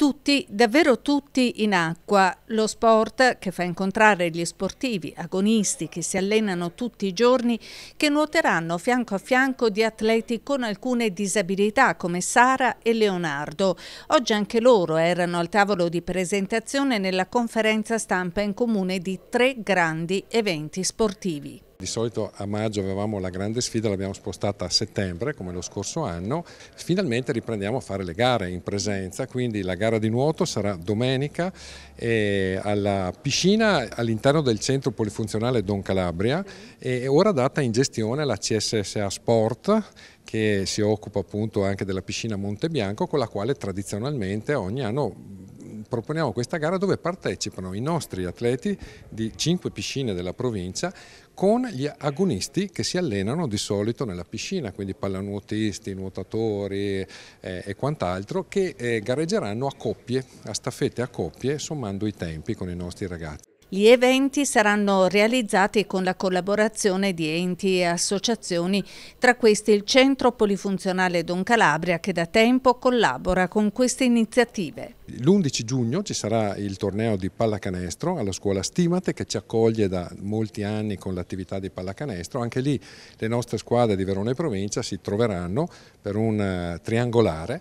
Tutti, davvero tutti in acqua, lo sport che fa incontrare gli sportivi, agonisti che si allenano tutti i giorni, che nuoteranno fianco a fianco di atleti con alcune disabilità come Sara e Leonardo. Oggi anche loro erano al tavolo di presentazione nella conferenza stampa in comune di tre grandi eventi sportivi. Di solito a maggio avevamo la grande sfida, l'abbiamo spostata a settembre come lo scorso anno, finalmente riprendiamo a fare le gare in presenza, quindi la gara di nuoto sarà domenica eh, alla piscina all'interno del centro polifunzionale Don Calabria e ora data in gestione la CSSA Sport che si occupa appunto anche della piscina Montebianco con la quale tradizionalmente ogni anno proponiamo questa gara dove partecipano i nostri atleti di cinque piscine della provincia con gli agonisti che si allenano di solito nella piscina, quindi pallanuotisti, nuotatori eh, e quant'altro, che eh, gareggeranno a coppie, a staffette a coppie, sommando i tempi con i nostri ragazzi. Gli eventi saranno realizzati con la collaborazione di enti e associazioni, tra questi il Centro Polifunzionale Don Calabria che da tempo collabora con queste iniziative. L'11 giugno ci sarà il torneo di pallacanestro alla scuola Stimate che ci accoglie da molti anni con l'attività di pallacanestro. Anche lì le nostre squadre di Verona e provincia si troveranno per un eh, triangolare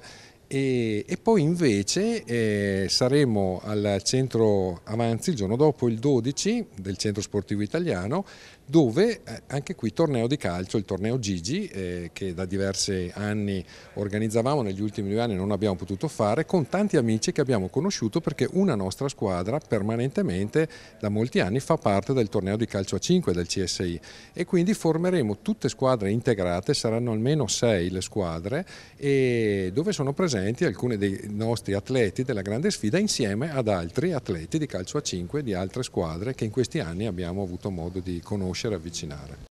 e, e, poi invece eh, saremo al centro Avanzi il giorno dopo, il 12 del centro sportivo italiano, dove eh, anche qui torneo di calcio, il torneo Gigi, eh, che da diversi anni organizzavamo, negli ultimi due anni non abbiamo potuto fare, con tanti amici che abbiamo conosciuto perché una nostra squadra permanentemente da molti anni fa parte del torneo di calcio a 5 del CSI e quindi formeremo tutte squadre integrate, saranno almeno 6 le squadre, e dove sono presenti presenti alcuni dei nostri atleti della grande sfida insieme ad altri atleti di calcio a 5 di altre squadre che in questi anni abbiamo avuto modo di conoscere e avvicinare.